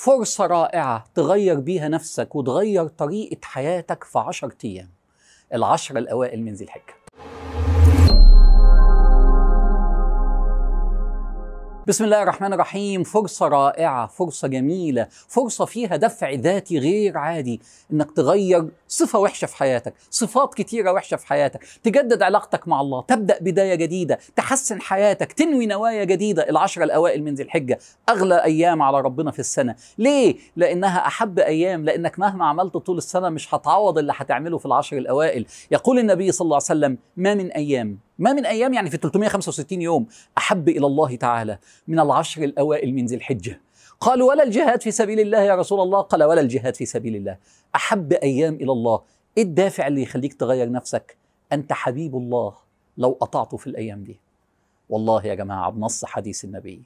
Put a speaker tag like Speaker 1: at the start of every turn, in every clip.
Speaker 1: فرصة رائعة تغير بيها نفسك وتغير طريقة حياتك في 10 أيام العشر الأوائل من ذي الحجة بسم الله الرحمن الرحيم فرصة رائعة فرصة جميلة فرصة فيها دفع ذاتي غير عادي انك تغير صفة وحشة في حياتك صفات كتيرة وحشة في حياتك تجدد علاقتك مع الله تبدأ بداية جديدة تحسن حياتك تنوي نوايا جديدة العشرة الأوائل من ذي الحجة أغلى أيام على ربنا في السنة ليه؟ لأنها أحب أيام لأنك مهما عملت طول السنة مش هتعوض اللي هتعمله في العشر الأوائل يقول النبي صلى الله عليه وسلم ما من أيام ما من ايام يعني في 365 يوم احب الى الله تعالى من العشر الاوائل من ذي الحجه قالوا ولا الجهاد في سبيل الله يا رسول الله قال ولا الجهاد في سبيل الله احب ايام الى الله ايه الدافع اللي يخليك تغير نفسك انت حبيب الله لو اطعته في الايام دي والله يا جماعه بنص حديث النبي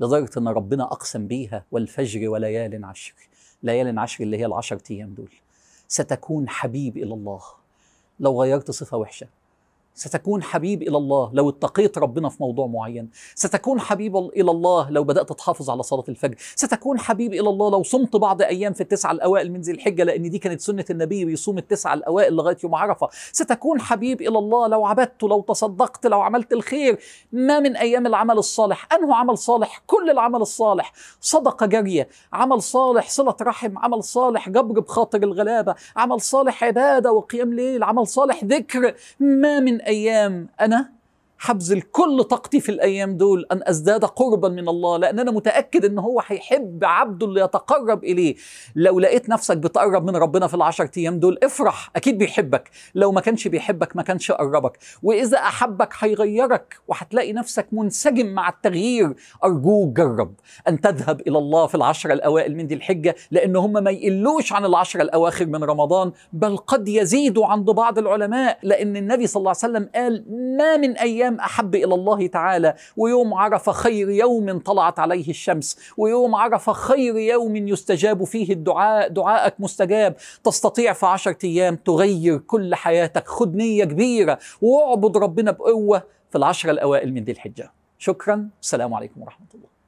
Speaker 1: لدرجه ان ربنا اقسم بيها والفجر وليال عشر ليال عشر اللي هي العشر ايام دول ستكون حبيب الى الله لو غيرت صفه وحشه ستكون حبيب إلى الله لو اتقيت ربنا في موضوع معين ستكون حبيب إلى الله لو بدأت تحافظ على صلاة الفجر ستكون حبيب إلى الله لو صمت بعض أيام في التسعة الأوائل من ذي الحجة لأن دي كانت سنة النبي بيصوم التسعة الأوائل لغاية يوم عرفة ستكون حبيب إلى الله لو عبدت لو تصدقت لو عملت الخير ما من أيام العمل الصالح أنه عمل صالح كل العمل الصالح صدقة جارية عمل صالح صلة رحم عمل صالح جبر بخاطر الغلابة عمل صالح عبادة وقيام ليل عمل صالح ذكر ما من ايام انا حبذل كل طاقتي في الايام دول ان ازداد قربا من الله لان انا متاكد ان هو هيحب عبده اللي يتقرب اليه لو لقيت نفسك بتقرب من ربنا في العشرة ايام دول افرح اكيد بيحبك لو ما كانش بيحبك ما كانش قربك واذا احبك هيغيرك وهتلاقي نفسك منسجم مع التغيير ارجوك جرب ان تذهب الى الله في العشرة الاوائل من دي الحجه لان هم ما يقلوش عن العشرة الاواخر من رمضان بل قد يزيدوا عند بعض العلماء لان النبي صلى الله عليه وسلم قال ما من ايام أيام أحب إلى الله تعالى ويوم عرفة خير يوم طلعت عليه الشمس ويوم عرفة خير يوم يستجاب فيه الدعاء دعاءك مستجاب تستطيع في عشرة أيام تغير كل حياتك خد نية كبيرة واعبد ربنا بقوة في العشرة الأوائل من ذي الحجة شكرا السلام عليكم ورحمة الله